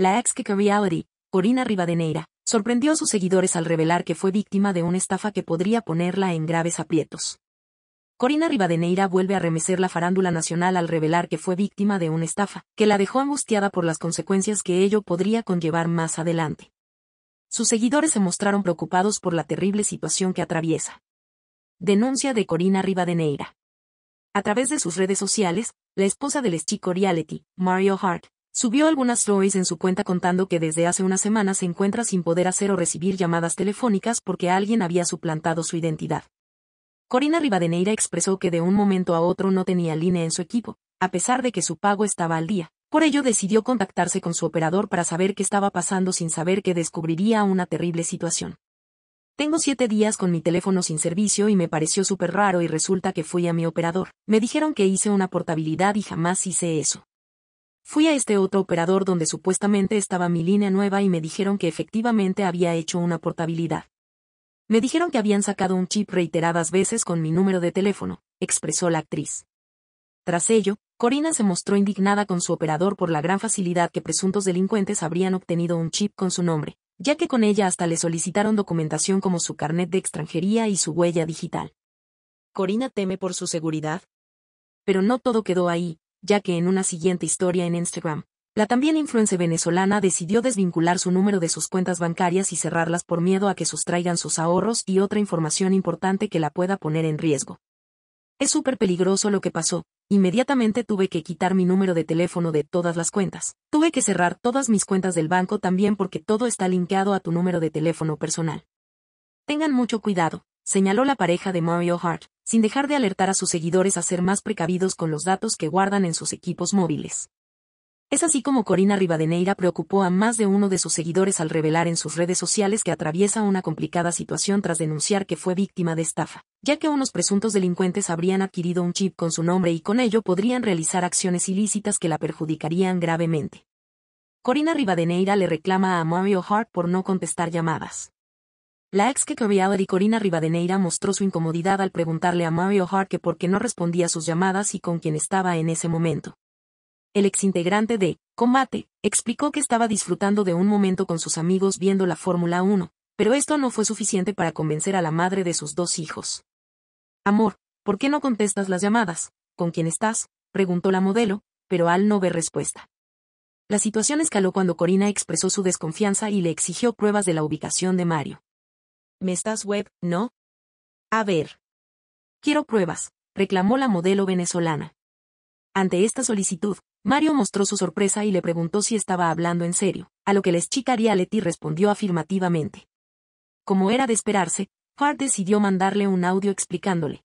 la ex que Reality, Corina Rivadeneira, sorprendió a sus seguidores al revelar que fue víctima de una estafa que podría ponerla en graves aprietos. Corina Rivadeneira vuelve a remecer la farándula nacional al revelar que fue víctima de una estafa, que la dejó angustiada por las consecuencias que ello podría conllevar más adelante. Sus seguidores se mostraron preocupados por la terrible situación que atraviesa. Denuncia de Corina Rivadeneira. A través de sus redes sociales, la esposa del ex chico reality, Mario Hart, Subió algunas stories en su cuenta contando que desde hace una semana se encuentra sin poder hacer o recibir llamadas telefónicas porque alguien había suplantado su identidad. Corina Rivadeneira expresó que de un momento a otro no tenía línea en su equipo, a pesar de que su pago estaba al día. Por ello decidió contactarse con su operador para saber qué estaba pasando sin saber que descubriría una terrible situación. Tengo siete días con mi teléfono sin servicio y me pareció súper raro y resulta que fui a mi operador. Me dijeron que hice una portabilidad y jamás hice eso. Fui a este otro operador donde supuestamente estaba mi línea nueva y me dijeron que efectivamente había hecho una portabilidad. Me dijeron que habían sacado un chip reiteradas veces con mi número de teléfono, expresó la actriz. Tras ello, Corina se mostró indignada con su operador por la gran facilidad que presuntos delincuentes habrían obtenido un chip con su nombre, ya que con ella hasta le solicitaron documentación como su carnet de extranjería y su huella digital. Corina teme por su seguridad. Pero no todo quedó ahí, ya que en una siguiente historia en Instagram, la también influencer venezolana decidió desvincular su número de sus cuentas bancarias y cerrarlas por miedo a que sustraigan sus ahorros y otra información importante que la pueda poner en riesgo. Es súper peligroso lo que pasó, inmediatamente tuve que quitar mi número de teléfono de todas las cuentas. Tuve que cerrar todas mis cuentas del banco también porque todo está linkeado a tu número de teléfono personal. Tengan mucho cuidado, señaló la pareja de Mario Hart, sin dejar de alertar a sus seguidores a ser más precavidos con los datos que guardan en sus equipos móviles. Es así como Corina Rivadeneira preocupó a más de uno de sus seguidores al revelar en sus redes sociales que atraviesa una complicada situación tras denunciar que fue víctima de estafa, ya que unos presuntos delincuentes habrían adquirido un chip con su nombre y con ello podrían realizar acciones ilícitas que la perjudicarían gravemente. Corina Rivadeneira le reclama a Mario Hart por no contestar llamadas. La ex que y Corina Rivadeneira mostró su incomodidad al preguntarle a Mario Hart que por qué no respondía a sus llamadas y con quién estaba en ese momento. El ex integrante de Combate explicó que estaba disfrutando de un momento con sus amigos viendo la Fórmula 1, pero esto no fue suficiente para convencer a la madre de sus dos hijos. Amor, ¿por qué no contestas las llamadas? ¿Con quién estás? preguntó la modelo, pero Al no ve respuesta. La situación escaló cuando Corina expresó su desconfianza y le exigió pruebas de la ubicación de Mario. Me estás web, ¿no? A ver. Quiero pruebas, reclamó la modelo venezolana. Ante esta solicitud, Mario mostró su sorpresa y le preguntó si estaba hablando en serio, a lo que la chica Reality respondió afirmativamente. Como era de esperarse, Hart decidió mandarle un audio explicándole,